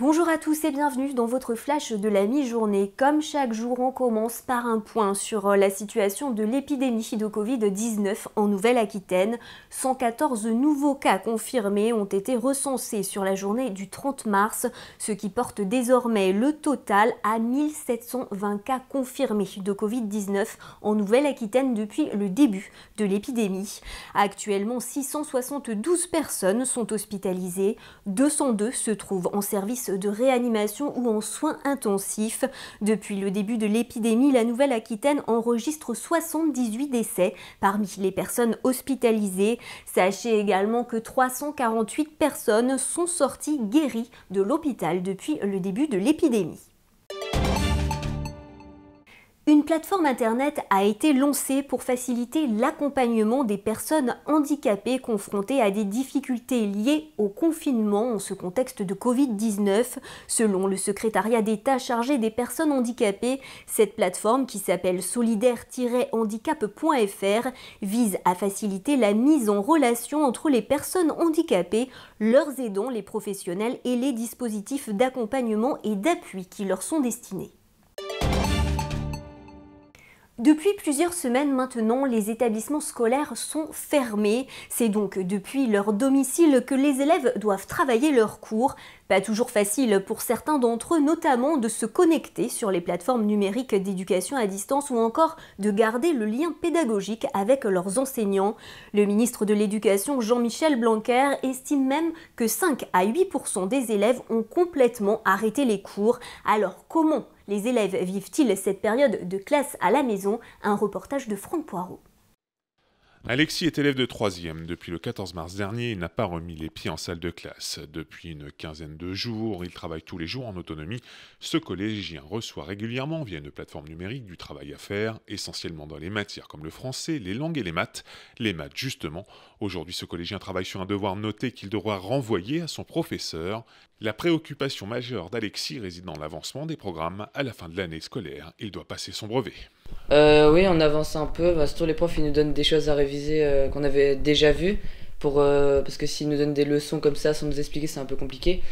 Bonjour à tous et bienvenue dans votre flash de la mi-journée. Comme chaque jour, on commence par un point sur euh, la situation de l'épidémie de Covid-19 en Nouvelle-Aquitaine. 114 nouveaux cas confirmés ont été recensés sur la journée du 30 mars, ce qui porte désormais le total à 1720 cas confirmés de Covid-19 en Nouvelle-Aquitaine depuis le début de l'épidémie. Actuellement, 672 personnes sont hospitalisées, 202 se trouvent en service de réanimation ou en soins intensifs. Depuis le début de l'épidémie, la Nouvelle-Aquitaine enregistre 78 décès parmi les personnes hospitalisées. Sachez également que 348 personnes sont sorties guéries de l'hôpital depuis le début de l'épidémie plateforme Internet a été lancée pour faciliter l'accompagnement des personnes handicapées confrontées à des difficultés liées au confinement en ce contexte de Covid-19. Selon le secrétariat d'État chargé des personnes handicapées, cette plateforme qui s'appelle solidaire-handicap.fr vise à faciliter la mise en relation entre les personnes handicapées, leurs aidants, les professionnels et les dispositifs d'accompagnement et d'appui qui leur sont destinés. Depuis plusieurs semaines maintenant, les établissements scolaires sont fermés. C'est donc depuis leur domicile que les élèves doivent travailler leurs cours. Pas toujours facile pour certains d'entre eux, notamment de se connecter sur les plateformes numériques d'éducation à distance ou encore de garder le lien pédagogique avec leurs enseignants. Le ministre de l'Éducation, Jean-Michel Blanquer, estime même que 5 à 8 des élèves ont complètement arrêté les cours. Alors comment les élèves vivent-ils cette période de classe à la maison Un reportage de Franck Poirot. Alexis est élève de 3e. Depuis le 14 mars dernier, il n'a pas remis les pieds en salle de classe. Depuis une quinzaine de jours, il travaille tous les jours en autonomie. Ce collégien reçoit régulièrement via une plateforme numérique du travail à faire, essentiellement dans les matières comme le français, les langues et les maths. Les maths, justement. Aujourd'hui, ce collégien travaille sur un devoir noté qu'il devra renvoyer à son professeur. La préoccupation majeure d'Alexis réside dans l'avancement des programmes. À la fin de l'année scolaire, il doit passer son brevet. Euh, oui, on avance un peu. Bah, surtout les profs, ils nous donnent des choses à réviser euh, qu'on avait déjà vues. Pour, euh, parce que s'ils nous donnent des leçons comme ça sans nous expliquer, c'est un peu compliqué.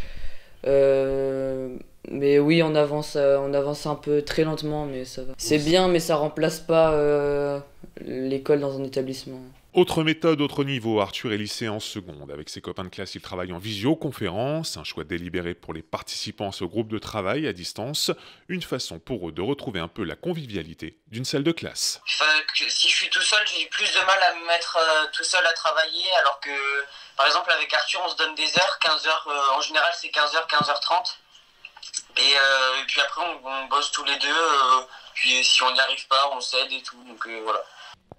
mais oui, on avance, on avance un peu très lentement, mais ça C'est bien, mais ça remplace pas l'école dans un établissement. Autre méthode, autre niveau, Arthur est lycéen en seconde. Avec ses copains de classe, il travaille en visioconférence, un choix délibéré pour les participants à ce groupe de travail à distance, une façon pour eux de retrouver un peu la convivialité d'une salle de classe. si je suis tout seul, j'ai plus de mal à me mettre euh, tout seul à travailler, alors que par exemple avec Arthur, on se donne des heures, 15 heures, euh, en général c'est 15 h 15h30. Et, puis après, on, on, bosse tous les deux, euh, puis si on n'y arrive pas, on s'aide et tout, donc voilà.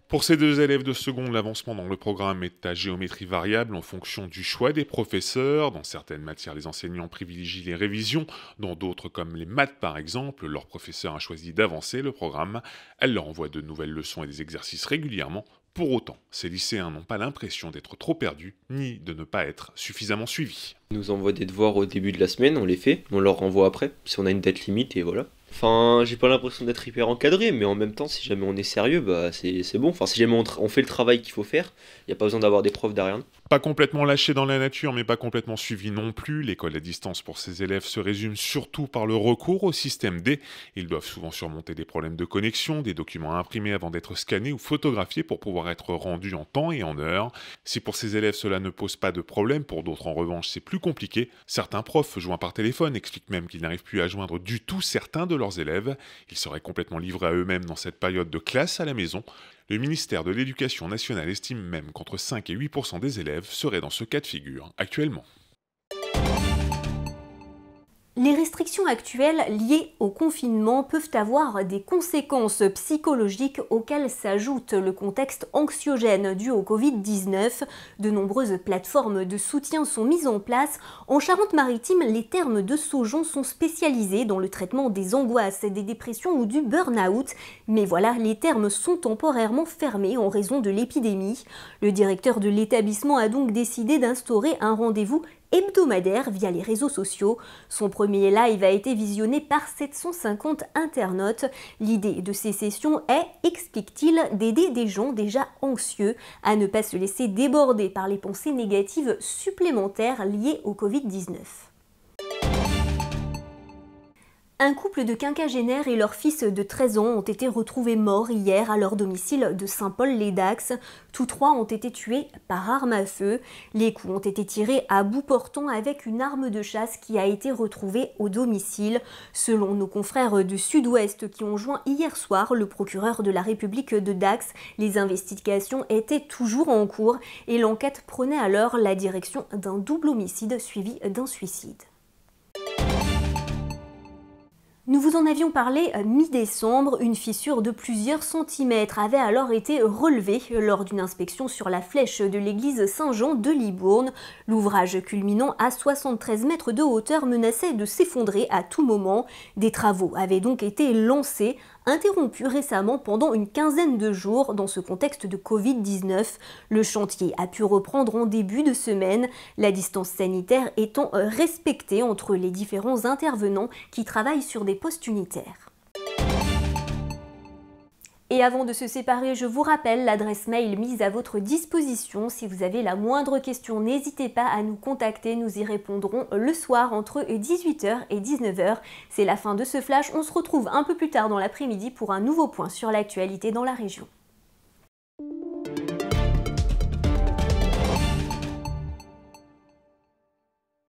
Pour ces deux élèves de seconde, l'avancement dans le programme est à géométrie variable en fonction du choix des professeurs. Dans certaines matières, les enseignants privilégient les révisions. Dans d'autres, comme les maths par exemple, leur professeur a choisi d'avancer le programme. Elle leur envoie de nouvelles leçons et des exercices régulièrement. Pour autant, ces lycéens n'ont pas l'impression d'être trop perdus ni de ne pas être suffisamment suivis. Ils nous envoient des devoirs au début de la semaine, on les fait, on leur renvoie après, si on a une date limite et voilà. Enfin, j'ai pas l'impression d'être hyper encadré, mais en même temps, si jamais on est sérieux, bah c'est bon. Enfin, si jamais on, on fait le travail qu'il faut faire, il n'y a pas besoin d'avoir des profs derrière pas complètement lâché dans la nature, mais pas complètement suivi non plus, l'école à distance pour ces élèves se résume surtout par le recours au système D. Ils doivent souvent surmonter des problèmes de connexion, des documents imprimés avant d'être scannés ou photographiés pour pouvoir être rendus en temps et en heure. Si pour ces élèves cela ne pose pas de problème, pour d'autres en revanche c'est plus compliqué. Certains profs joints par téléphone expliquent même qu'ils n'arrivent plus à joindre du tout certains de leurs élèves. Ils seraient complètement livrés à eux-mêmes dans cette période de classe à la maison. Le ministère de l'Éducation nationale estime même qu'entre 5 et 8 des élèves seraient dans ce cas de figure actuellement les restrictions actuelles liées au confinement peuvent avoir des conséquences psychologiques auxquelles s'ajoute le contexte anxiogène dû au Covid-19. De nombreuses plateformes de soutien sont mises en place. En Charente-Maritime, les termes de Saujon sont spécialisés dans le traitement des angoisses, des dépressions ou du burn-out. Mais voilà, les termes sont temporairement fermés en raison de l'épidémie. Le directeur de l'établissement a donc décidé d'instaurer un rendez-vous hebdomadaire via les réseaux sociaux. Son premier live a été visionné par 750 internautes. L'idée de ces sessions est, explique-t-il, d'aider des gens déjà anxieux à ne pas se laisser déborder par les pensées négatives supplémentaires liées au Covid-19. Un couple de quinquagénaires et leur fils de 13 ans ont été retrouvés morts hier à leur domicile de Saint-Paul-les-Dax. Tous trois ont été tués par arme à feu. Les coups ont été tirés à bout portant avec une arme de chasse qui a été retrouvée au domicile. Selon nos confrères du Sud-Ouest qui ont joint hier soir le procureur de la République de Dax, les investigations étaient toujours en cours et l'enquête prenait alors la direction d'un double homicide suivi d'un suicide. Nous vous en avions parlé euh, mi-décembre, une fissure de plusieurs centimètres avait alors été relevée lors d'une inspection sur la flèche de l'église Saint-Jean de Libourne. L'ouvrage culminant à 73 mètres de hauteur menaçait de s'effondrer à tout moment. Des travaux avaient donc été lancés interrompu récemment pendant une quinzaine de jours dans ce contexte de Covid-19. Le chantier a pu reprendre en début de semaine, la distance sanitaire étant euh, respectée entre les différents intervenants qui travaillent sur des postes unitaires. Et avant de se séparer, je vous rappelle l'adresse mail mise à votre disposition. Si vous avez la moindre question, n'hésitez pas à nous contacter, nous y répondrons le soir entre 18h et 19h. C'est la fin de ce flash, on se retrouve un peu plus tard dans l'après-midi pour un nouveau point sur l'actualité dans la région.